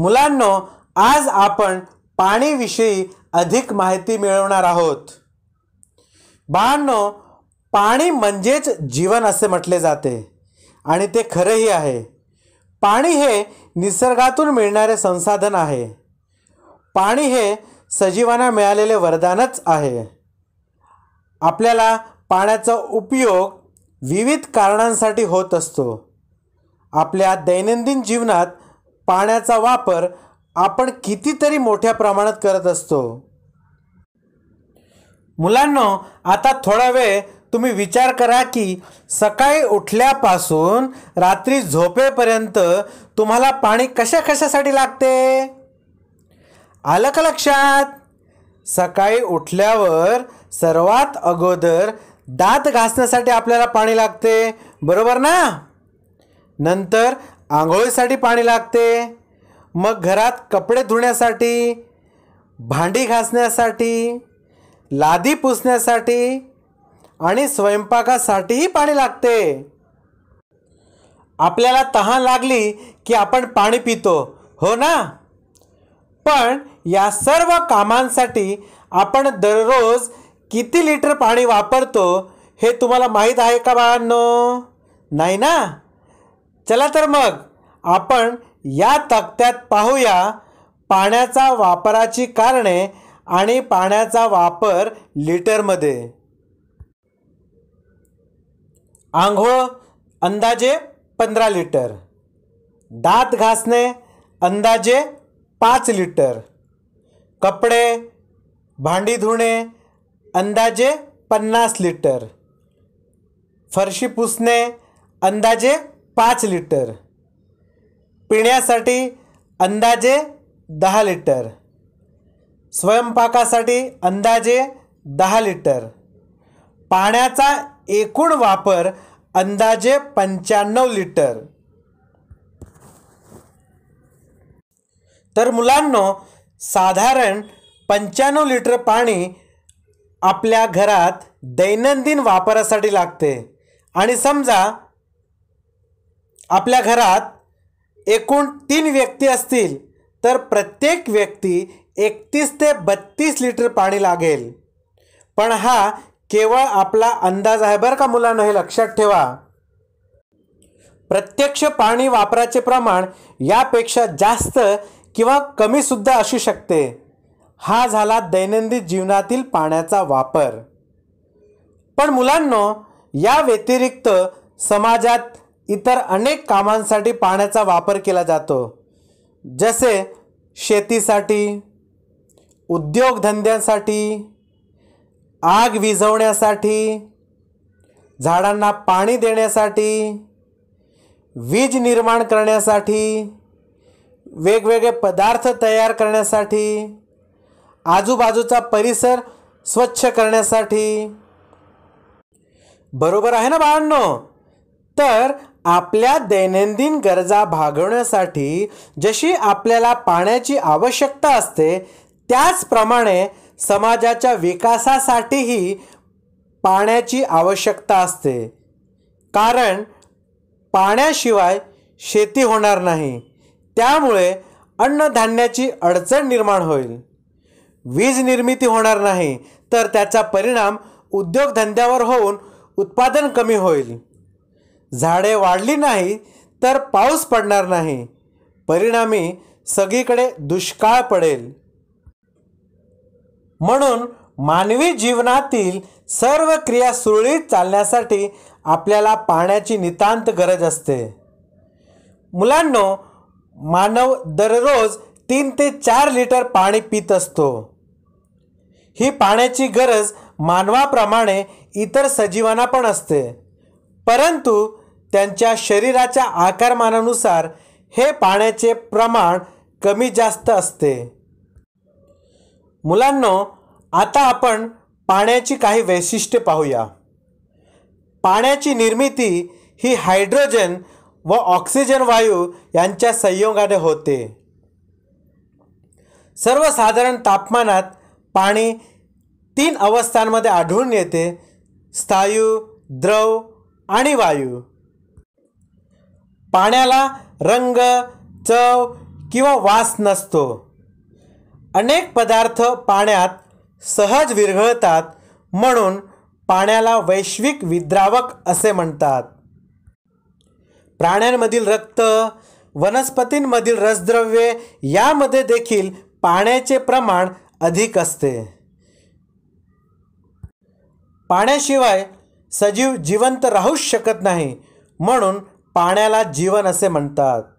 मुलांनो आज आपण पाणीविषयी अधिक माहिती मिळवणार आहोत बाळांनो पाणी म्हणजेच जीवन असे म्हटले जाते आणि ते खरंही आहे पाणी हे निसर्गातून मिळणारे संसाधन आहे पाणी हे सजीवांना मिळालेले वरदानच आहे आपल्याला पाण्याचा उपयोग विविध कारणांसाठी होत असतो आपल्या दैनंदिन जीवनात पाण्याचा वापर आपण कितीतरी मोठ्या प्रमाणात करत असतो मुलांनो आता थोडा वेळ तुम्ही विचार करा की सकाळी उठल्यापासून रात्री झोपेपर्यंत तुम्हाला पाणी कशा कशासाठी लागते आलं का लक्षात सकाळी उठल्यावर सर्वात अगोदर दात घासण्यासाठी आपल्याला पाणी लागते बरोबर ना नंतर आंघोळीसाठी पाणी लागते मग घरात कपडे धुण्यासाठी भांडी घासण्यासाठी लादी पुसण्यासाठी आणि स्वयंपाकासाठीही पाणी लागते आपल्याला तहान लागली की आपण पाणी पितो हो ना पण या सर्व कामांसाठी आपण दररोज किती लिटर पाणी वापरतो हे तुम्हाला माहीत आहे का बाळांनो नाही ना चला तर मग आपण या तक्त्यात पाहूया पाण्याचा वापराची कारणे आणि पाण्याचा वापर लिटरमध्ये आंघोळ अंदाजे पंधरा लिटर दात घासणे अंदाजे पाच लिटर कपडे भांडी धुणे अंदाजे पन्नास लिटर फरशी पुसणे अंदाजे पाच लिटर पिण्यासाठी अंदाजे दहा लिटर स्वयंपाकासाठी अंदाजे दहा लिटर पाण्याचा एकूण वापर अंदाजे पंच्याण्णव लिटर तर मुलांनो साधारण पंच्याण्णव लिटर पाणी आपल्या घरात दैनंदिन वापरासाठी लागते आणि समजा आपल्या घरात एकूण तीन व्यक्ती असतील तर प्रत्येक व्यक्ती एकतीस ते बत्तीस लिटर पाणी लागेल पण हा केवळ आपला अंदाज आहे बरं का मुलांना हे लक्षात ठेवा प्रत्यक्ष पाणी वापराचे प्रमाण यापेक्षा जास्त किंवा कमीसुद्धा असू शकते हा झाला दैनंदिन जीवनातील पाण्याचा वापर पण मुलांनो या व्यतिरिक्त समाजात इतर अनेक कामांसाठी पाण्याचा वापर केला जातो जसे शेतीसाठी उद्योगधंद्यांसाठी आग विझवण्यासाठी झाडांना पाणी देण्यासाठी वीज निर्माण करण्यासाठी वेगवेगळे पदार्थ तयार करण्यासाठी आजूबाजूचा परिसर स्वच्छ करण्यासाठी बरोबर आहे ना बाळांनो तर आपल्या दैनंदिन गरजा भागवण्यासाठी जशी आपल्याला पाण्याची आवश्यकता असते त्याचप्रमाणे समाजाच्या विकासासाठीही पाण्याची आवश्यकता असते कारण पाण्याशिवाय शेती होणार नाही त्यामुळे अन्नधान्याची अडचण निर्माण होईल वीज निर्मिती होणार नाही तर त्याचा परिणाम उद्योगधंद्यावर होऊन उत्पादन कमी होईल झाडे वाढली नाही तर पाऊस पडणार नाही परिणामी सगळीकडे दुष्काळ पडेल म्हणून मानवी जीवनातील सर्व क्रिया सुरळीत चालण्यासाठी आपल्याला पाण्याची नितांत गरज असते मुलांनो मानव दररोज तीन ते चार लिटर पाणी पित असतो ही पाण्याची गरज मानवाप्रमाणे इतर सजीवांना पण असते परंतु त्यांच्या शरीराच्या आकारमानानुसार हे पाण्याचे प्रमाण कमी जास्त असते मुलांनो आता आपण पाण्याची काही वैशिष्ट्ये पाहूया पाण्याची निर्मिती ही हायड्रोजन व ऑक्सिजन वायू यांच्या संयोगाने होते सर्वसाधारण तापमानात पाणी तीन अवस्थांमध्ये आढळून येते स्थायू द्रव आणि वायू पाण्याला रंग चव किंवा वास नसतो अनेक पदार्थ पाण्यात सहज विरघळतात म्हणून पाण्याला वैश्विक विद्रावक असे म्हणतात प्राण्यांमधील रक्त वनस्पतींमधील रसद्रव्ये यामध्ये देखील पाण्याचे प्रमाण अधिक असते पाण्याशिवाय सजीव जिवंत राहूच शकत नाही म्हणून पाण्याला जीवन असे म्हणतात